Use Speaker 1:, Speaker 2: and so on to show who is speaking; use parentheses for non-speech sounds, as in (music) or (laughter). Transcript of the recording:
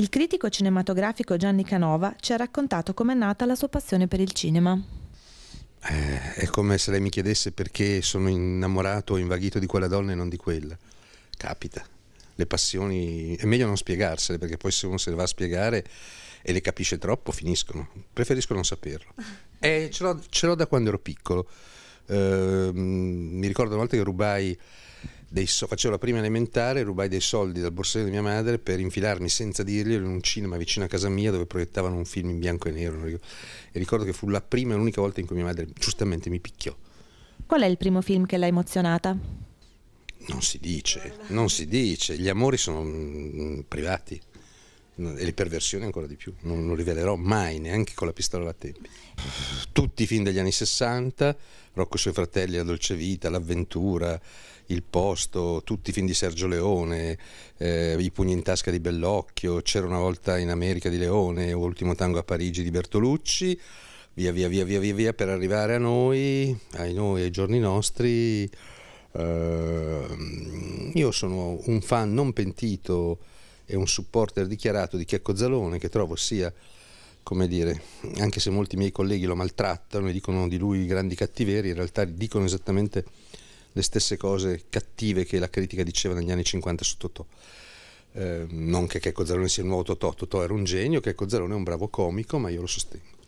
Speaker 1: Il critico cinematografico Gianni Canova ci ha raccontato com'è nata la sua passione per il cinema.
Speaker 2: Eh, è come se lei mi chiedesse perché sono innamorato o invaghito di quella donna e non di quella. Capita. Le passioni è meglio non spiegarsele perché poi se uno se le va a spiegare e le capisce troppo finiscono. Preferisco non saperlo. (laughs) Eh, ce, l'ho, da quando ero piccolo. Eh, mi ricordo una volta che rubai dei so- facevo la prima elementare, rubai dei soldi dal borsello di mia madre per infilarmi senza dirglielo in un cinema vicino a casa mia dove proiettavano un film in bianco e nero. E ricordo che fu la prima e l'unica volta in cui mia madre giustamente mi picchiò.
Speaker 1: Qual è il primo film che l'ha emozionata?
Speaker 2: Non si dice, non si dice, gli amori sono mm, privati e le perversioni ancora di più, non lo rivelerò mai, neanche con la pistola alla tempi. Tutti i film degli anni 60, Rocco e i suoi fratelli, La dolce vita, L'avventura, Il posto, tutti i film di Sergio Leone, eh, I pugni in tasca di Bellocchio, C'era una volta in America di Leone, Ultimo tango a Parigi di Bertolucci, via via via via via, via per arrivare a noi, ai noi, ai giorni nostri. Eh, io sono un fan non pentito è un supporter dichiarato di Checco Zalone che trovo sia, come dire, anche se molti miei colleghi lo maltrattano e dicono di lui grandi cattiveri, in realtà dicono esattamente le stesse cose cattive che la critica diceva negli anni 50 su Totò. Eh, non che Checco Zalone sia il nuovo Totò, Totò era un genio, Checco Zalone è un bravo comico, ma io lo sostengo.